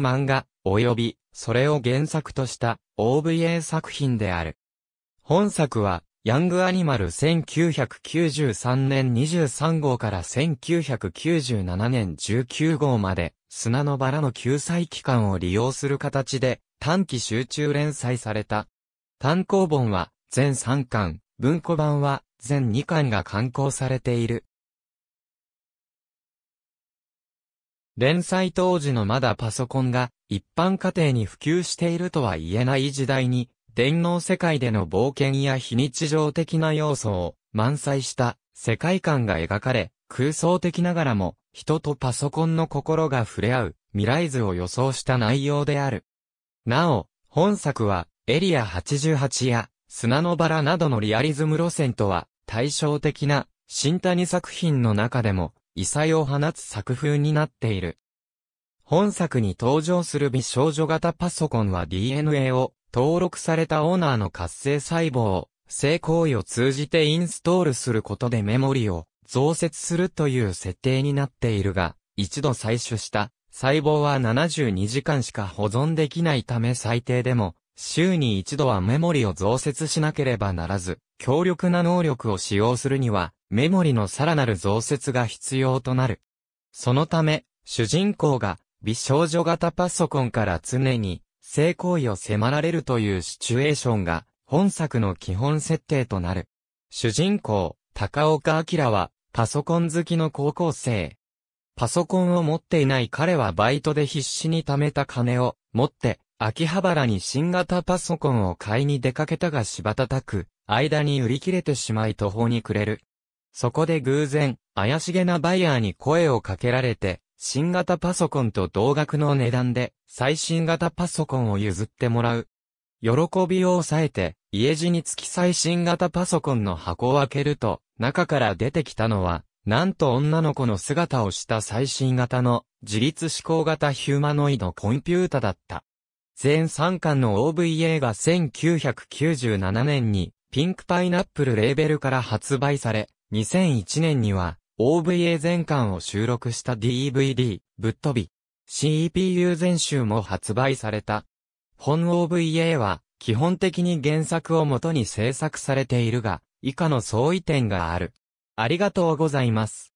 漫画、及び、それを原作とした OVA 作品である。本作は、ヤングアニマル1993年23号から1997年19号まで、砂のバラの救済期間を利用する形で、短期集中連載された。単行本は、全3巻、文庫版は、全2巻が刊行されている。連載当時のまだパソコンが一般家庭に普及しているとは言えない時代に、電脳世界での冒険や非日常的な要素を満載した世界観が描かれ、空想的ながらも人とパソコンの心が触れ合う未来図を予想した内容である。なお、本作はエリア88や砂のバラなどのリアリズム路線とは対照的な新谷作品の中でも異彩を放つ作風になっている。本作に登場する美少女型パソコンは DNA を登録されたオーナーの活性細胞を性行為を通じてインストールすることでメモリを増設するという設定になっているが、一度採取した細胞は72時間しか保存できないため最低でも週に一度はメモリを増設しなければならず、強力な能力を使用するにはメモリのさらなる増設が必要となる。そのため、主人公が美少女型パソコンから常に性行為を迫られるというシチュエーションが本作の基本設定となる。主人公、高岡明はパソコン好きの高校生。パソコンを持っていない彼はバイトで必死に貯めた金を持って秋葉原に新型パソコンを買いに出かけたが柴田たく、間に売り切れてしまい途方に暮れる。そこで偶然、怪しげなバイヤーに声をかけられて、新型パソコンと同額の値段で、最新型パソコンを譲ってもらう。喜びを抑えて、家路につき最新型パソコンの箱を開けると、中から出てきたのは、なんと女の子の姿をした最新型の自律思考型ヒューマノイドコンピュータだった。全3巻の OVA が1997年にピンクパイナップルレーベルから発売され、2001年には OVA 全巻を収録した DVD、ぶっ飛び、CPU 全集も発売された。本 OVA は基本的に原作をもとに制作されているが、以下の相違点がある。ありがとうございます。